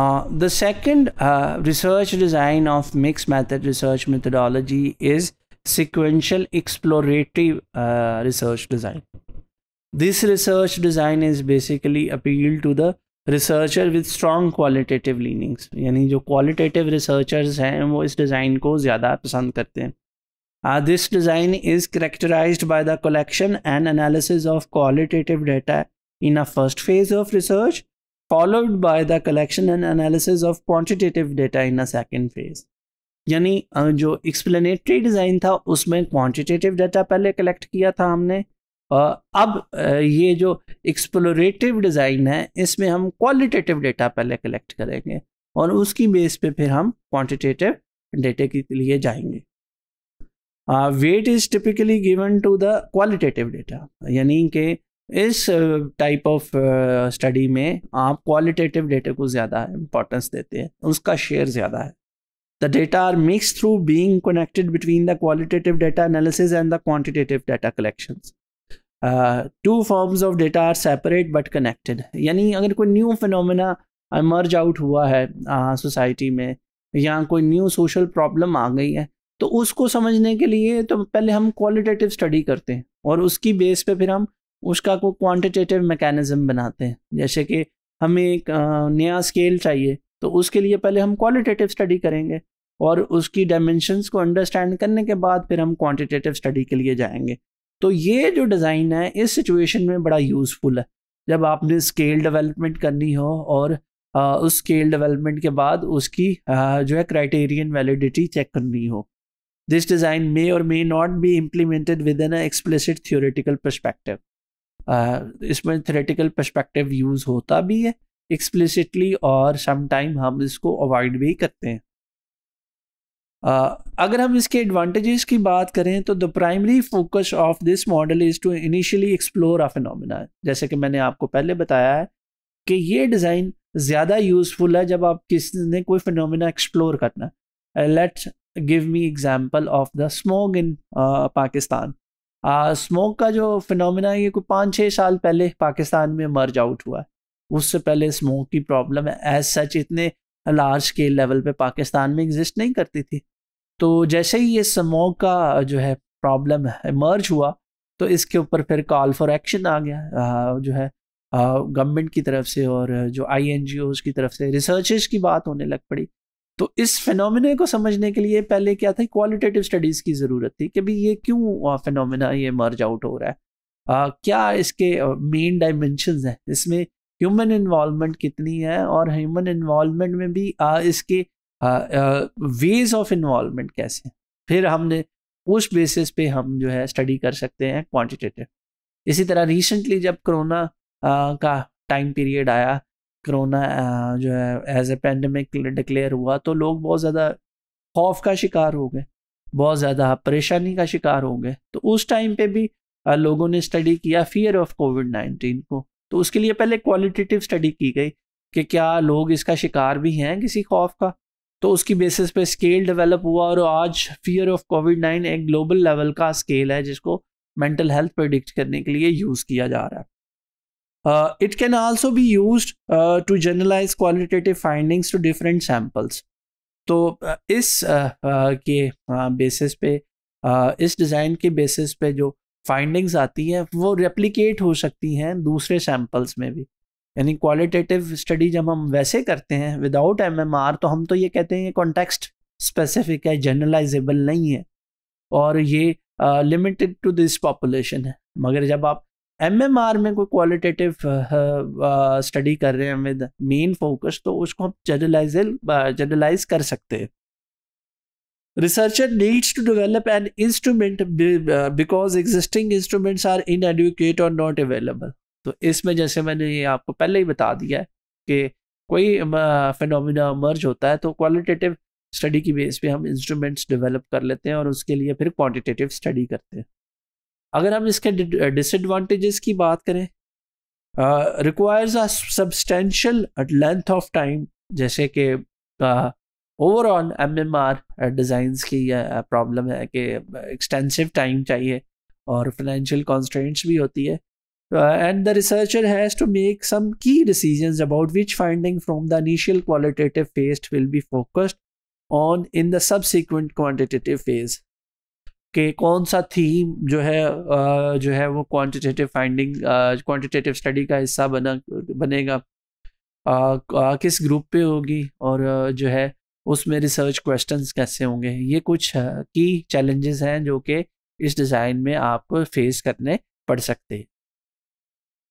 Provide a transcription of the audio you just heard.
Uh, the second uh, research design of mixed method research methodology is sequential explorative uh, research design. This research design is basically appeal to the researcher with strong qualitative leanings. यानी जो qualitative researchers हैं वो इस design को ज़्यादा पसंद करते हैं. Uh, this design is characterized by the collection and analysis of qualitative data in a first phase of research followed by the collection and analysis of quantitative data in a second phase यानी जो explanatory design था उसमें quantitative data पहले collect किया था हमने अब ये जो एक्सप्लोरेटिव डिज़ाइन है इसमें हम क्वालिटेटिव डेटा पहले कलेक्ट करेंगे और उसकी बेस पे फिर हम क्वांटिटेटिव डेटा के लिए जाएंगे weight is typically given to the qualitative data यानी कि इस टाइप ऑफ स्टडी में आप क्वालिटेटिव डेटा को ज़्यादा इम्पोर्टेंस देते हैं उसका शेयर ज़्यादा है the data are mixed through being connected between the qualitative data analysis and the quantitative data collection two forms of data are separate but connected यानी अगर कोई न्यू फिनोमिना इमर्ज आउट हुआ है सोसाइटी में या कोई न्यू सोशल प्रॉब्लम आ गई है तो उसको समझने के लिए तो पहले हम क्वालिटेटिव स्टडी करते हैं और उसकी बेस पे फिर हम उसका को क्वांटिटेटिव मैकेनिज़्म बनाते हैं जैसे कि हमें एक नया स्केल चाहिए तो उसके लिए पहले हम क्वालिटेटिव स्टडी करेंगे और उसकी डायमेंशंस को अंडरस्टैंड करने के बाद फिर हम क्वांटिटेटिव स्टडी के लिए जाएंगे तो ये जो डिज़ाइन है इस सिचुएशन में बड़ा यूज़फुल है जब आपने स्केल डेवलपमेंट करनी हो और आ, उस स्केल डेवलपमेंट के बाद उसकी आ, जो है क्राइटेरियन वैलिडिटी चेक करनी हो दिस डिज़ाइन मे और may not be implemented with an explicit theoretical perspective इसमें थेरेटिकल परस्पेक्टिव यूज़ होता भी है एक्सप्लिसिटली और समटाइम हम इसको अवॉइड भी करते हैं Uh, अगर हम इसके एडवांटेजेस की बात करें तो the primary focus of this model is to initially explore a phenomena जैसे कि मैंने आपको पहले बताया है कि ये डिज़ाइन ज़्यादा यूज़फुल है जब आप किसने कोई फिनोमिना एक्सप्लोर करना let's give me example of the smog in Pakistan smoke का जो फिनोमिना है ये कोई पाँच छः साल पहले पाकिस्तान में मर्ज आउट हुआ है उससे पहले स्मोक की प्रॉब्लम एज सच इतने लार्ज स्केल लेवल पे पाकिस्तान में एग्जिस्ट नहीं करती थी तो जैसे ही ये स्मोक का जो है प्रॉब्लम मर्ज हुआ तो इसके ऊपर फिर कॉल फॉर एक्शन आ गया आ, जो है गवर्नमेंट की तरफ से और जो आई की तरफ से रिसर्चेज की बात होने लग पड़ी तो इस फिनोमिना को समझने के लिए पहले क्या था क्वालिटेटिव स्टडीज़ की ज़रूरत थी कि भाई ये क्यों फिनोमिना ये मर्ज आउट हो रहा है आ, क्या इसके मेन डायमेंशन हैं इसमें ह्यूमन इन्वॉलमेंट कितनी है और ह्यूमन इन्वॉलमेंट में भी आ, इसके वेज ऑफ इन्वॉलमेंट कैसे फिर हमने उस बेसिस पे हम जो है स्टडी कर सकते हैं क्वांटिटेटिव इसी तरह रिसेंटली जब कोरोना का टाइम पीरियड आया करोना जो है एज ए पेंडेमिक डिक्लेयर हुआ तो लोग बहुत ज़्यादा खौफ का शिकार हो गए बहुत ज़्यादा परेशानी का शिकार हो गए तो उस टाइम पे भी लोगों ने स्टडी किया फियर ऑफ कोविड नाइन्टीन को तो उसके लिए पहले क्वालिटेटिव स्टडी की गई कि क्या लोग इसका शिकार भी हैं किसी खौफ का तो उसकी बेसिस पे स्केल डेवलप हुआ और आज फियर ऑफ कोविड नाइन एक ग्लोबल लेवल का स्केल है जिसको मेंटल हेल्थ प्रोडिक्ट करने के लिए यूज़ किया जा रहा है it can also be use to generalize qualitative findings to different samples तो uh, इस uh, uh, के बेसिस पे इस डिज़ाइन के बेसिस पे जो फाइंडिंग्स आती हैं वो रेप्लिकेट हो सकती हैं दूसरे सैम्पल्स में भी यानी क्वालिटेटिव स्टडी जब हम वैसे करते हैं विदाउट एमएमआर तो हम तो ये कहते हैं ये कॉन्टेक्स्ट स्पेसिफिक है जनरलाइजेबल नहीं है और ये लिमिटेड टू दिस पॉपुलेशन है मगर जब आप एमएमआर में कोई क्वालिटेटिव स्टडी uh, uh, कर रहे हैं विद मेन फोकस तो उसको हम जनरलाइज जनरलाइज uh, कर सकते हैं researcher needs to develop an instrument because existing instruments are inadequate और नॉट अवेलेबल तो इसमें जैसे मैंने ये आपको पहले ही बता दिया है कि कोई फिनोमिना मर्ज होता है तो क्वालिटेटिव स्टडी की बेस पे हम इंस्ट्रूमेंट्स डेवलप कर लेते हैं और उसके लिए फिर क्वांटिटेटिव स्टडी करते हैं अगर हम इसके डिसएडवांटेजेस uh, की बात करें requires a substantial length of time जैसे कि overall M M R designs की प्रॉब्लम uh, है कि एक्सटेंसिव uh, टाइम चाहिए और फाइनेंशियल कॉन्स्टेंट्स भी होती है and the researcher has to make some key decisions about which finding from the initial qualitative phase will be focused on in the subsequent quantitative phase कि कौन सा theme जो है जो है वो क्वांटिटेटिव फाइंडिंग क्वांटिटेटिव स्टडी का हिस्सा बना बनेगा किस ग्रुप पे होगी और जो है उसमें रिसर्च क्वेश्चंस कैसे होंगे ये कुछ की चैलेंजेस हैं जो कि इस डिज़ाइन में आपको फेस करने पड़ सकते हैं